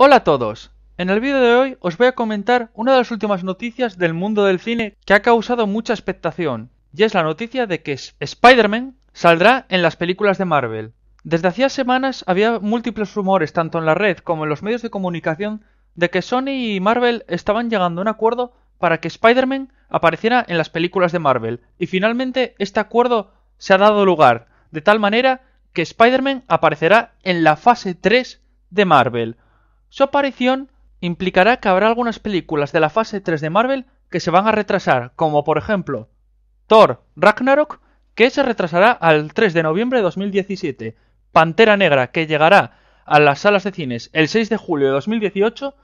Hola a todos, en el vídeo de hoy os voy a comentar una de las últimas noticias del mundo del cine que ha causado mucha expectación, y es la noticia de que Spider-Man saldrá en las películas de Marvel. Desde hacía semanas había múltiples rumores tanto en la red como en los medios de comunicación de que Sony y Marvel estaban llegando a un acuerdo para que Spider-Man apareciera en las películas de Marvel, y finalmente este acuerdo se ha dado lugar, de tal manera que Spider-Man aparecerá en la fase 3 de Marvel, su aparición implicará que habrá algunas películas de la fase 3 de Marvel que se van a retrasar, como por ejemplo Thor Ragnarok, que se retrasará al 3 de noviembre de 2017, Pantera Negra, que llegará a las salas de cines el 6 de julio de 2018,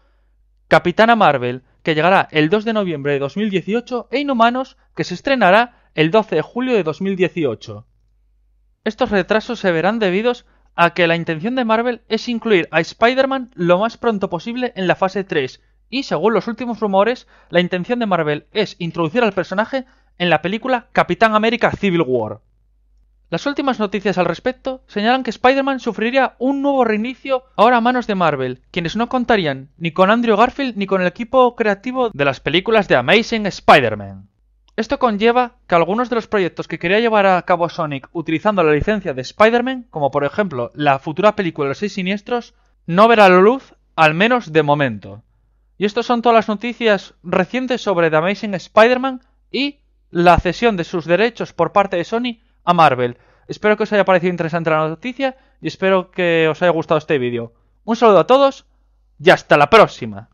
Capitana Marvel, que llegará el 2 de noviembre de 2018, e Inhumanos, que se estrenará el 12 de julio de 2018. Estos retrasos se verán debidos a a que la intención de Marvel es incluir a Spider-Man lo más pronto posible en la fase 3, y según los últimos rumores, la intención de Marvel es introducir al personaje en la película Capitán América Civil War. Las últimas noticias al respecto señalan que Spider-Man sufriría un nuevo reinicio ahora a manos de Marvel, quienes no contarían ni con Andrew Garfield ni con el equipo creativo de las películas de Amazing Spider-Man. Esto conlleva que algunos de los proyectos que quería llevar a cabo Sonic utilizando la licencia de Spider-Man, como por ejemplo la futura película Los Seis Siniestros, no verá la luz, al menos de momento. Y estas son todas las noticias recientes sobre The Amazing Spider-Man y la cesión de sus derechos por parte de Sony a Marvel. Espero que os haya parecido interesante la noticia y espero que os haya gustado este vídeo. Un saludo a todos y hasta la próxima.